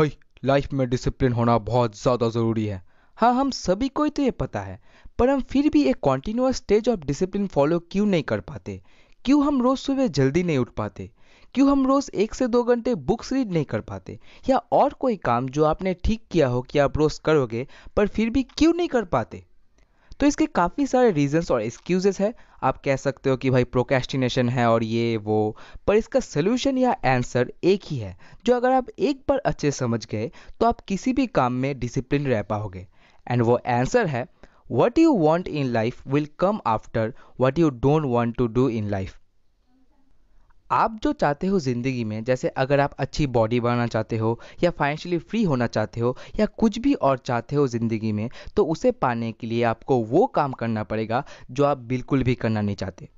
भाई लाइफ में डिसिप्लिन होना बहुत ज़्यादा ज़रूरी है हाँ हम सभी को ही तो ये पता है पर हम फिर भी एक continuous stage of discipline follow क्यों नहीं कर पाते क्यों हम रोज़ सुबह जल्दी नहीं उठ पाते क्यों हम रोज़ एक से दो घंटे बुक्स रीड नहीं कर पाते या और कोई काम जो आपने ठीक किया हो कि आप रोज़ करोगे पर फिर भी क्यों नहीं कर पाते तो इसके काफ़ी सारे रीजंस और एक्सक्यूजेस है आप कह सकते हो कि भाई प्रोकेस्टिनेशन है और ये वो पर इसका सोल्यूशन या आंसर एक ही है जो अगर आप एक बार अच्छे समझ गए तो आप किसी भी काम में डिसिप्लिन रह पाओगे एंड वो आंसर है what you want in life will come after what you don't want to do in life आप जो चाहते हो ज़िंदगी में जैसे अगर आप अच्छी बॉडी बनाना चाहते हो या फाइनेंशियली फ्री होना चाहते हो या कुछ भी और चाहते हो ज़िंदगी में तो उसे पाने के लिए आपको वो काम करना पड़ेगा जो आप बिल्कुल भी करना नहीं चाहते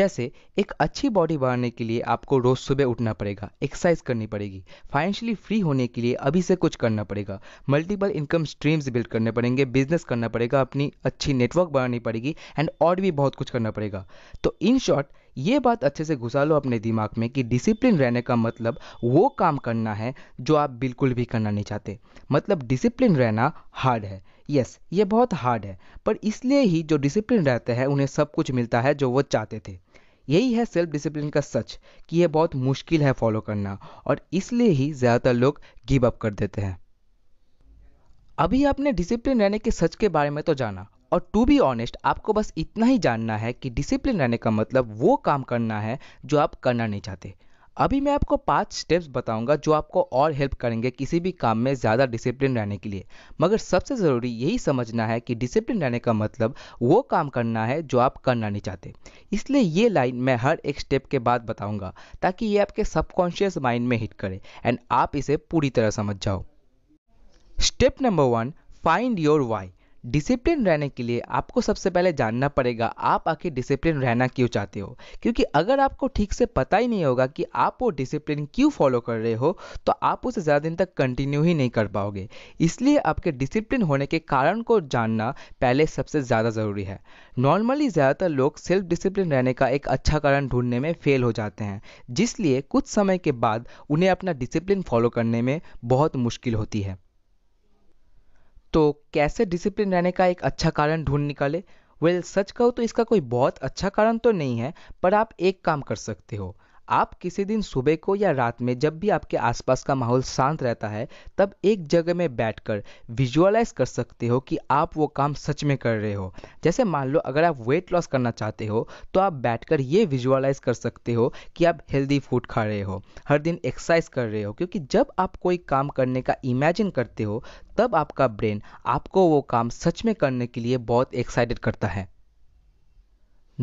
जैसे एक अच्छी बॉडी बनाने के लिए आपको रोज़ सुबह उठना पड़ेगा एक्सरसाइज करनी पड़ेगी फाइनेंशियली फ्री होने के लिए अभी से कुछ करना पड़ेगा मल्टीपल इनकम स्ट्रीम्स बिल्ड करने पड़ेंगे बिजनेस करना पड़ेगा अपनी अच्छी नेटवर्क बनानी पड़ेगी एंड और भी बहुत कुछ करना पड़ेगा तो इन शॉर्ट ये बात अच्छे से घुसा लो अपने दिमाग में कि डिसिप्लिन रहने का मतलब वो काम करना है जो आप बिल्कुल भी करना नहीं चाहते मतलब डिसिप्लिन रहना हार्ड है यस yes, ये बहुत हार्ड है पर इसलिए ही जो डिसिप्लिन रहते हैं उन्हें सब कुछ मिलता है जो वो चाहते थे यही है सेल्फ डिसिप्लिन का सच कि यह बहुत मुश्किल है फॉलो करना और इसलिए ही ज़्यादातर लोग गिव अप कर देते हैं अभी आपने डिसिप्लिन रहने के सच के बारे में तो जाना और टू बी ऑनेस्ट आपको बस इतना ही जानना है कि डिसिप्लिन रहने का मतलब वो काम करना है जो आप करना नहीं चाहते अभी मैं आपको पांच स्टेप्स बताऊंगा जो आपको और हेल्प करेंगे किसी भी काम में ज़्यादा डिसिप्लिन रहने के लिए मगर सबसे ज़रूरी यही समझना है कि डिसिप्लिन रहने का मतलब वो काम करना है जो आप करना नहीं चाहते इसलिए ये लाइन मैं हर एक स्टेप के बाद बताऊंगा ताकि ये आपके सबकॉन्शियस माइंड में हिट करे एंड आप इसे पूरी तरह समझ जाओ step number one find your why discipline रहने के लिए आपको सबसे पहले जानना पड़ेगा आप आखिर डिसिप्लिन रहना क्यों चाहते हो क्योंकि अगर आपको ठीक से पता ही नहीं होगा कि आप वो डिसिप्लिन क्यों फॉलो कर रहे हो तो आप उसे ज़्यादा दिन तक कंटिन्यू ही नहीं कर पाओगे इसलिए आपके डिसिप्लिन होने के कारण को जानना पहले सबसे ज़्यादा ज़रूरी है नॉर्मली ज़्यादातर लोग सेल्फ डिसिप्लिन रहने का एक अच्छा कारण ढूंढने में फेल हो जाते हैं जिसलिए कुछ समय के बाद उन्हें अपना डिसिप्लिन फॉलो करने में बहुत मुश्किल होती है तो कैसे डिसिप्लिन रहने का एक अच्छा कारण ढूंढ निकाले वेल well, सच कहो तो इसका कोई बहुत अच्छा कारण तो नहीं है पर आप एक काम कर सकते हो आप किसी दिन सुबह को या रात में जब भी आपके आसपास का माहौल शांत रहता है तब एक जगह में बैठकर विजुअलाइज कर सकते हो कि आप वो काम सच में कर रहे हो जैसे मान लो अगर आप वेट लॉस करना चाहते हो तो आप बैठकर ये विजुअलाइज कर सकते हो कि आप हेल्दी फूड खा रहे हो हर दिन एक्सरसाइज कर रहे हो क्योंकि जब आप कोई काम करने का इमेजिन करते हो तब आपका ब्रेन आपको वो काम सच में करने के लिए बहुत एक्साइटेड करता है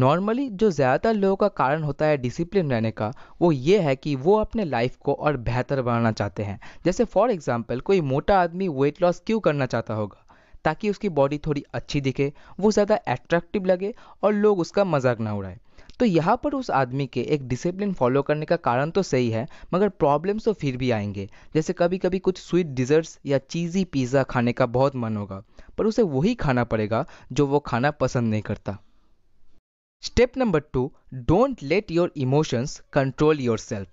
नॉर्मली जो ज़्यादातर लोगों का कारण होता है डिसिप्लिन रहने का वो ये है कि वो अपने लाइफ को और बेहतर बनाना चाहते हैं जैसे फॉर एग्जाम्पल कोई मोटा आदमी वेट लॉस क्यों करना चाहता होगा ताकि उसकी बॉडी थोड़ी अच्छी दिखे वो ज़्यादा एट्रैक्टिव लगे और लोग उसका मजाक ना उड़ाए तो यहाँ पर उस आदमी के एक डिसिप्लिन फॉलो करने का कारण तो सही है मगर प्रॉब्लम्स तो फिर भी आएंगे जैसे कभी कभी कुछ स्वीट डिजर्ट्स या चीज़ी पिज़्ज़ा खाने का बहुत मन होगा पर उसे वही खाना पड़ेगा जो वो खाना पसंद नहीं करता step number two don't let your emotions control your self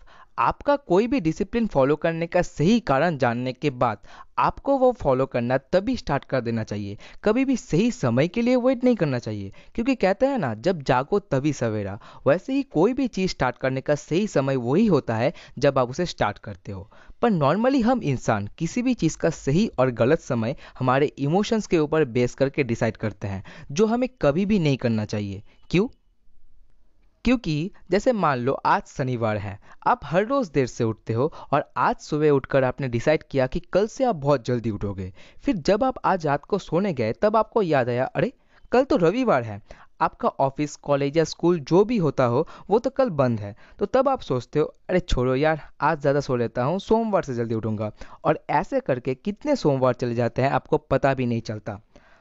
आपका कोई भी डिसिप्लिन फॉलो करने का सही कारण जानने के बाद आपको वो फॉलो करना तभी स्टार्ट कर देना चाहिए कभी भी सही समय के लिए वेट नहीं करना चाहिए क्योंकि कहते हैं ना जब जागो तभी सवेरा वैसे ही कोई भी चीज़ स्टार्ट करने का सही समय वही होता है जब आप उसे स्टार्ट करते हो पर नॉर्मली हम इंसान किसी भी चीज़ का सही और गलत समय हमारे इमोशंस के ऊपर बेस करके डिसाइड करते हैं जो हमें कभी भी नहीं करना चाहिए क्यों क्योंकि जैसे मान लो आज शनिवार है आप हर रोज़ देर से उठते हो और आज सुबह उठकर आपने डिसाइड किया कि कल से आप बहुत जल्दी उठोगे फिर जब आप आज रात को सोने गए तब आपको याद आया अरे कल तो रविवार है आपका ऑफिस कॉलेज या स्कूल जो भी होता हो वो तो कल बंद है तो तब आप सोचते हो अरे छोड़ो यार आज ज़्यादा सो लेता हूँ सोमवार से जल्दी उठूंगा और ऐसे करके कितने सोमवार चले जाते हैं आपको पता भी नहीं चलता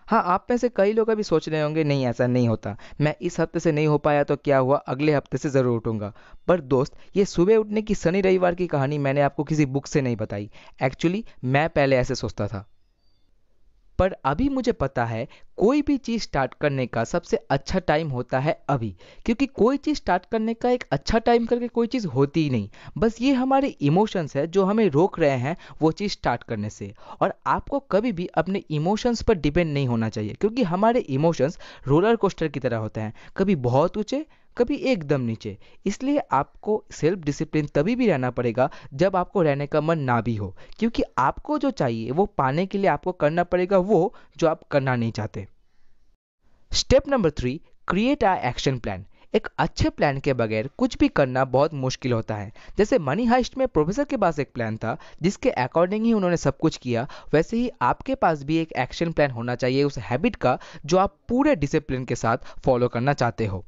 हाँ आप में से कई लोग अभी सोच रहे होंगे नहीं ऐसा नहीं होता मैं इस हफ्ते से नहीं हो पाया तो क्या हुआ अगले हफ्ते से ज़रूर उठूंगा पर दोस्त ये सुबह उठने की शनि रविवार की कहानी मैंने आपको किसी बुक से नहीं बताई एक्चुअली मैं पहले ऐसे सोचता था पर अभी मुझे पता है कोई भी चीज़ स्टार्ट करने का सबसे अच्छा टाइम होता है अभी क्योंकि कोई चीज़ स्टार्ट करने का एक अच्छा टाइम करके कोई चीज़ होती ही नहीं बस ये हमारे इमोशंस है जो हमें रोक रहे हैं वो चीज़ स्टार्ट करने से और आपको कभी भी अपने इमोशंस पर डिपेंड नहीं होना चाहिए क्योंकि हमारे इमोशंस रोलर कोस्टर की तरह होते हैं कभी बहुत ऊँचे कभी एकदम नीचे इसलिए आपको सेल्फ डिसिप्लिन तभी भी रहना पड़ेगा जब आपको रहने का मन ना भी हो क्योंकि आपको जो चाहिए वो पाने के लिए आपको करना पड़ेगा वो जो आप करना नहीं चाहते step number three create a action plan एक अच्छे प्लान के बगैर कुछ भी करना बहुत मुश्किल होता है जैसे मनी हाइस्ट में प्रोफेसर के पास एक प्लान था जिसके अकॉर्डिंग ही उन्होंने सब कुछ किया वैसे ही आपके पास भी एक एक्शन प्लान होना चाहिए उस हैबिट का जो आप पूरे डिसिप्लिन के साथ फॉलो करना चाहते हो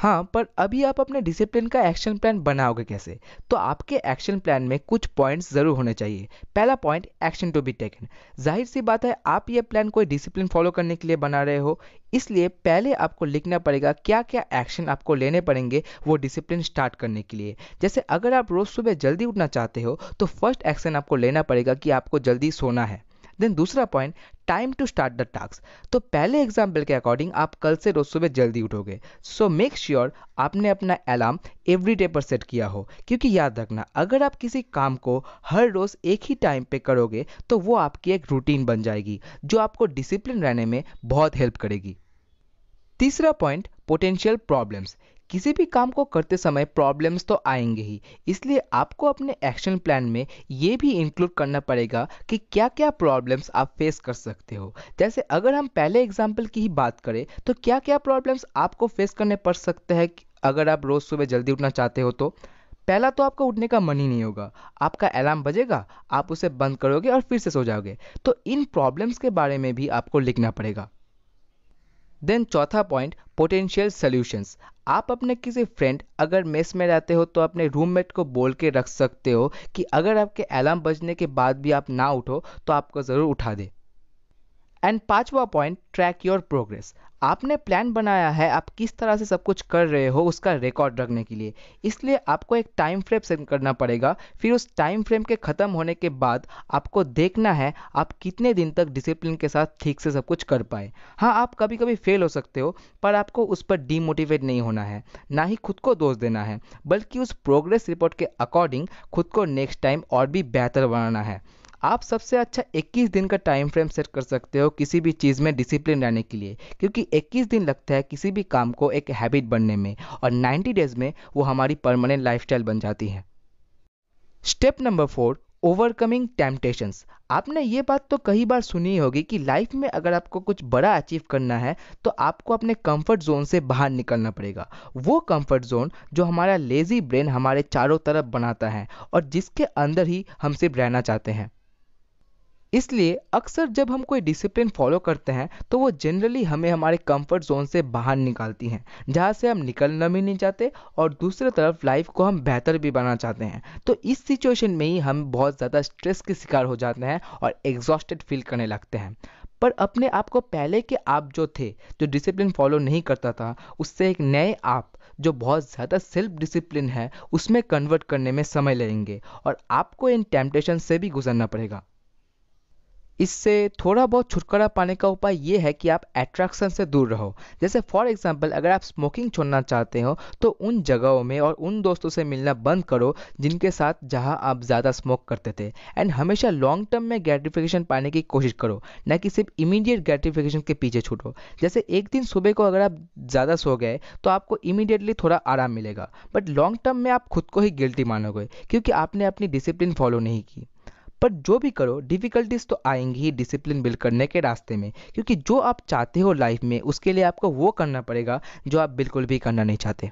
हाँ पर अभी आप अपने डिसिप्लिन का एक्शन प्लान बनाओगे कैसे तो आपके एक्शन प्लान में कुछ पॉइंट्स ज़रूर होने चाहिए पहला point action to be taken जाहिर सी बात है आप ये प्लान कोई डिसिप्लिन फॉलो करने के लिए बना रहे हो इसलिए पहले आपको लिखना पड़ेगा क्या क्या एक्शन आपको लेने पड़ेंगे वो डिसिप्लिन स्टार्ट करने के लिए जैसे अगर आप रोज़ सुबह जल्दी उठना चाहते हो तो फर्स्ट एक्शन आपको लेना पड़ेगा कि आपको जल्दी सोना है देन दूसरा point time to start the task तो पहले एग्जाम्पल के अकॉर्डिंग आप कल से रोज सुबह जल्दी उठोगे सो मेक श्योर आपने अपना अलार्म एवरी डे पर सेट किया हो क्योंकि याद रखना अगर आप किसी काम को हर रोज एक ही टाइम पे करोगे तो वो आपकी एक रूटीन बन जाएगी जो आपको डिसिप्लिन रहने में बहुत हेल्प करेगी तीसरा पॉइंट पोटेंशियल प्रॉब्लम्स किसी भी काम को करते समय प्रॉब्लम्स तो आएंगे ही इसलिए आपको अपने एक्शन प्लान में ये भी इंक्लूड करना पड़ेगा कि क्या क्या प्रॉब्लम्स आप फेस कर सकते हो जैसे अगर हम पहले एग्जाम्पल की ही बात करें तो क्या क्या प्रॉब्लम्स आपको फेस करने पड़ सकते हैं अगर आप रोज़ सुबह जल्दी उठना चाहते हो तो पहला तो आपका उठने का मन ही नहीं होगा आपका अलार्म बजेगा आप उसे बंद करोगे और फिर से सो जाओगे तो इन प्रॉब्लम्स के बारे में भी आपको लिखना पड़ेगा देन चौथा पॉइंट पोटेंशियल सोल्यूशंस आप अपने किसी फ्रेंड अगर मेस में रहते हो तो अपने रूममेट को बोल के रख सकते हो कि अगर आपके अलार्म बजने के बाद भी आप ना उठो तो आपको ज़रूर उठा दे एंड पांचवा पॉइंट ट्रैक योर प्रोग्रेस आपने प्लान बनाया है आप किस तरह से सब कुछ कर रहे हो उसका रिकॉर्ड रखने के लिए इसलिए आपको एक टाइम फ्रेम सेट करना पड़ेगा फिर उस टाइम फ्रेम के ख़त्म होने के बाद आपको देखना है आप कितने दिन तक डिसिप्लिन के साथ ठीक से सब कुछ कर पाए हाँ आप कभी कभी फेल हो सकते हो पर आपको उस पर डीमोटिवेट नहीं होना है ना ही खुद को दोष देना है बल्कि उस प्रोग्रेस रिपोर्ट के अकॉर्डिंग खुद को नेक्स्ट टाइम और भी बेहतर बनाना है आप सबसे अच्छा 21 दिन का टाइम फ्रेम सेट कर सकते हो किसी भी चीज़ में डिसिप्लिन रहने के लिए क्योंकि 21 दिन लगता है किसी भी काम को एक हैबिट बनने में और 90 डेज में वो हमारी परमानेंट लाइफस्टाइल बन जाती है step number four overcoming temptations आपने ये बात तो कई बार सुनी होगी कि लाइफ में अगर आपको कुछ बड़ा अचीव करना है तो आपको अपने कंफर्ट जोन से बाहर निकलना पड़ेगा वो कंफर्ट जोन जो हमारा लेज़ी ब्रेन हमारे चारों तरफ बनाता है और जिसके अंदर ही हम सिर्फ रहना चाहते हैं इसलिए अक्सर जब हम कोई डिसिप्लिन फॉलो करते हैं तो वो जनरली हमें हमारे कंफर्ट जोन से बाहर निकालती हैं जहाँ से हम निकलना भी नहीं चाहते और दूसरी तरफ लाइफ को हम बेहतर भी बनाना चाहते हैं तो इस सिचुएशन में ही हम बहुत ज़्यादा स्ट्रेस के शिकार हो जाते हैं और एग्जॉस्टेड फील करने लगते हैं पर अपने आप को पहले के आप जो थे जो डिसिप्लिन फॉलो नहीं करता था उससे एक नए आप जो बहुत ज़्यादा सेल्फ डिसिप्लिन है उसमें कन्वर्ट करने में समय लेंगे और आपको इन टेम्पटेशन से भी गुजरना पड़ेगा इससे थोड़ा बहुत छुटकारा पाने का उपाय ये है कि आप एट्रैक्शन से दूर रहो जैसे फॉर एग्जाम्पल अगर आप स्मोकिंग छोड़ना चाहते हो तो उन जगहों में और उन दोस्तों से मिलना बंद करो जिनके साथ जहाँ आप ज़्यादा स्मोक करते थे एंड हमेशा लॉन्ग टर्म में ग्रेटिफिकेशन पाने की कोशिश करो ना कि सिर्फ इमीडिएट ग्रेटिफिकेशन के पीछे छूटो जैसे एक दिन सुबह को अगर आप ज़्यादा सो गए तो आपको इमीडिएटली थोड़ा आराम मिलेगा बट लॉन्ग टर्म में आप खुद को ही गिल्टी मानोगे क्योंकि आपने अपनी डिसिप्लिन फॉलो नहीं की पर जो भी करो डिफ़िकल्टीज तो आएंगी ही डिसिप्लिन बिल्ड करने के रास्ते में क्योंकि जो आप चाहते हो लाइफ में उसके लिए आपको वो करना पड़ेगा जो आप बिल्कुल भी करना नहीं चाहते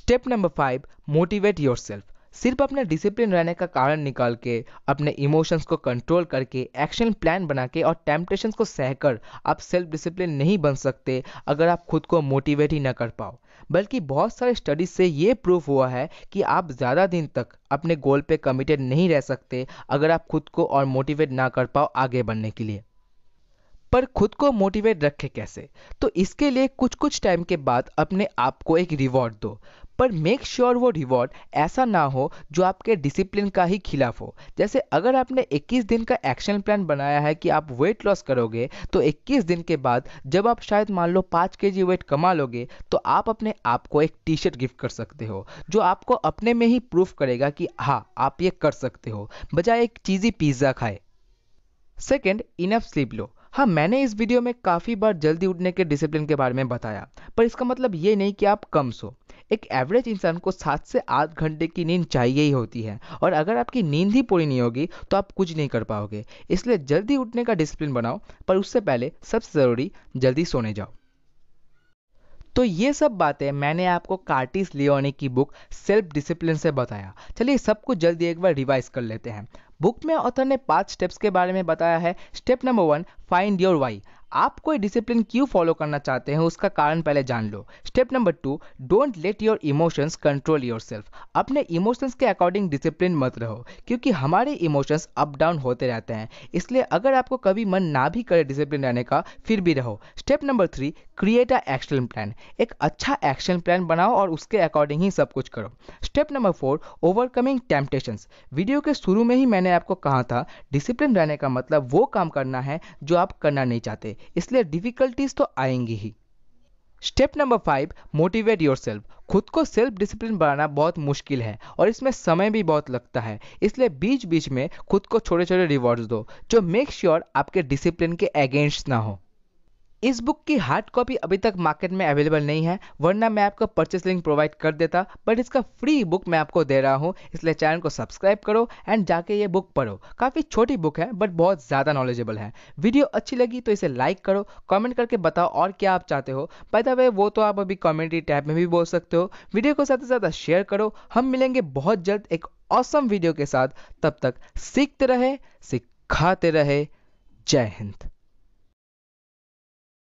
step number five motivate your self सिर्फ अपने डिसिप्लिन रहने का कारण निकाल के अपने इमोशंस को कंट्रोल करके एक्शन प्लान बना के और टेम्पटेशन को सहकर आप सेल्फ डिसिप्लिन नहीं बन सकते अगर आप खुद को मोटिवेट ही ना कर पाओ बल्कि बहुत सारे स्टडीज से ये प्रूफ हुआ है कि आप ज़्यादा दिन तक अपने गोल पे कमिटेड नहीं रह सकते अगर आप खुद को और मोटिवेट ना कर पाओ आगे बढ़ने के लिए पर खुद को मोटिवेट रखे कैसे तो इसके लिए कुछ कुछ टाइम के बाद अपने आप को एक रिवॉर्ड दो पर मेक श्योर sure वो रिवॉर्ड ऐसा ना हो जो आपके डिसिप्लिन का ही खिलाफ हो जैसे अगर आपने 21 दिन का एक्शन प्लान बनाया है कि आप वेट लॉस करोगे तो 21 दिन के बाद जब आप शायद मान लो पाँच के वेट कमा लोगे तो आप अपने आप को एक टी शर्ट गिफ्ट कर सकते हो जो आपको अपने में ही प्रूफ करेगा कि हाँ आप ये कर सकते हो बजाय एक चीज़ी पिज़्ज़ा खाए सेकेंड इनफ स्लीप लो हाँ मैंने इस वीडियो में काफ़ी बार जल्दी उठने के डिसिप्लिन के बारे में बताया पर इसका मतलब ये नहीं कि आप कम सो एक एवरेज इंसान को सात से आठ घंटे की नींद चाहिए ही होती है और अगर आपकी नींद ही पूरी नहीं होगी तो आप कुछ नहीं कर पाओगे इसलिए जल्दी उठने का डिसिप्लिन बनाओ पर उससे पहले सबसे ज़रूरी जल्दी सोने जाओ तो ये सब बातें मैंने आपको कार्टिस लियोने की बुक सेल्फ डिसिप्लिन से बताया चलिए सबको जल्दी एक बार रिवाइज कर लेते हैं बुक में ऑथर ने पांच स्टेप्स के बारे में बताया है step number one find your why आप कोई डिसिप्लिन क्यों फॉलो करना चाहते हैं उसका कारण पहले जान लो step number two don't let your emotions control your self अपने इमोशंस के अकॉर्डिंग डिसिप्लिन मत रहो क्योंकि हमारे इमोशंस अप डाउन होते रहते हैं इसलिए अगर आपको कभी मन ना भी करे डिसिप्लिन रहने का फिर भी रहो step number three create a action plan एक अच्छा एक्शन प्लान बनाओ और उसके अकॉर्डिंग ही सब कुछ करो step number four overcoming temptations video के शुरू में ही मैंने आपको कहा था डिसिप्लिन रहने का मतलब वो काम करना है जो आप करना नहीं चाहते इसलिए डिफिकल्टीज तो आएंगी ही step number five motivate your self खुद को सेल्फ डिसिप्लिन बनाना बहुत मुश्किल है और इसमें समय भी बहुत लगता है इसलिए बीच बीच में खुद को छोटे छोटे रिवॉर्ड्स दो जो मेक श्योर sure आपके डिसिप्लिन के अगेंस्ट ना हो इस बुक की हार्ड कॉपी अभी तक मार्केट में अवेलेबल नहीं है वरना मैं आपको परचेस लिंक प्रोवाइड कर देता बट इसका फ्री बुक मैं आपको दे रहा हूँ इसलिए चैनल को सब्सक्राइब करो एंड जाके ये बुक पढ़ो काफ़ी छोटी बुक है बट बहुत ज़्यादा नॉलेजेबल है वीडियो अच्छी लगी तो इसे लाइक करो कमेंट करके बताओ और क्या आप चाहते हो बाय द वे वो तो आप अभी कॉमेंट्री टैब में भी बोल सकते हो वीडियो को साथ ही साथ शेयर करो हम मिलेंगे बहुत जल्द एक औसम वीडियो के साथ तब तक सीखते रहे सिखाते रहे जय हिंद